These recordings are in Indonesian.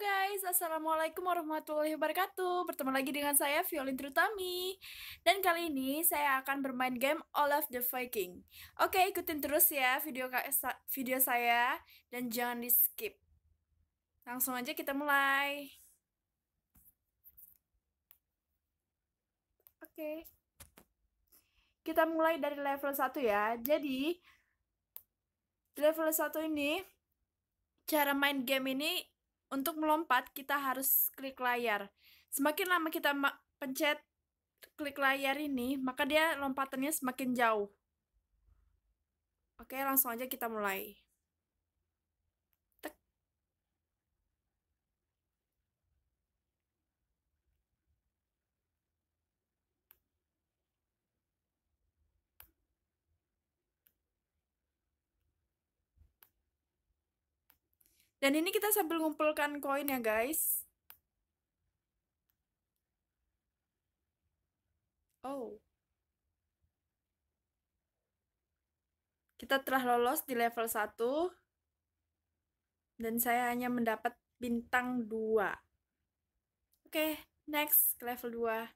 guys, Assalamualaikum warahmatullahi wabarakatuh Bertemu lagi dengan saya Violin Trutami Dan kali ini saya akan bermain game All of the Viking Oke ikutin terus ya video, video saya Dan jangan di skip Langsung aja kita mulai Oke Kita mulai dari level 1 ya Jadi Level 1 ini cara main game ini untuk melompat, kita harus klik layar. Semakin lama kita pencet klik layar ini, maka dia lompatannya semakin jauh. Oke, langsung aja kita mulai. Dan ini kita sambil ngumpulkan koin ya guys. Oh. Kita telah lolos di level 1. Dan saya hanya mendapat bintang 2. Oke, okay, next ke level 2.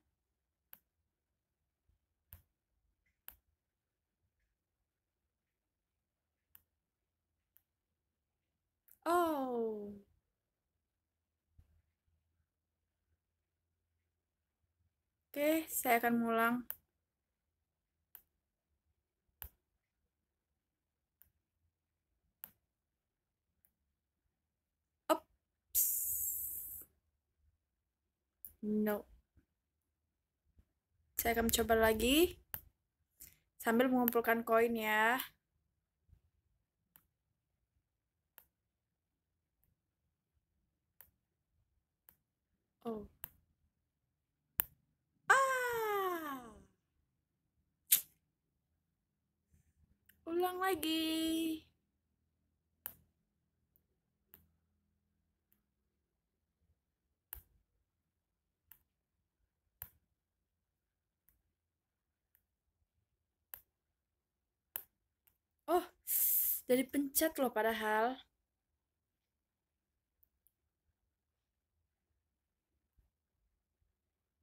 Oke, saya akan ngulang. Oops, No. Saya akan mencoba lagi sambil mengumpulkan koin ya. Oh. ulang lagi. Oh, dari pencet loh padahal.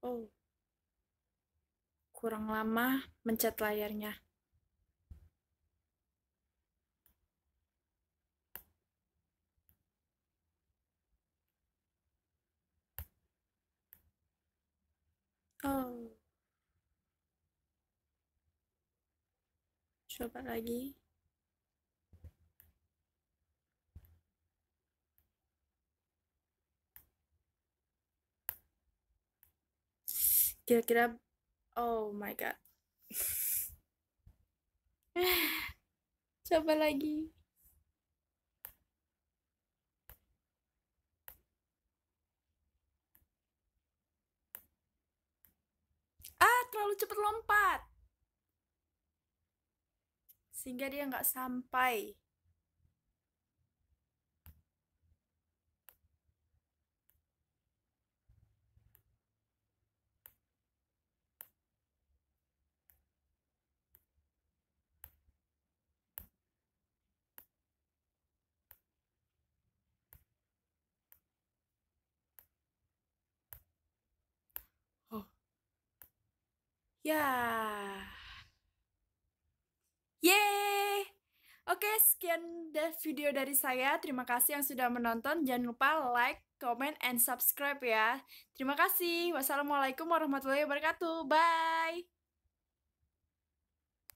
Oh, kurang lama mencet layarnya. coba lagi kira-kira oh my god coba lagi ah terlalu cepat lompat sehingga dia nggak sampai. Oh. Ya. Yeah. Oke, sekian video dari saya. Terima kasih yang sudah menonton. Jangan lupa like, comment, and subscribe ya. Terima kasih. Wassalamualaikum warahmatullahi wabarakatuh. Bye.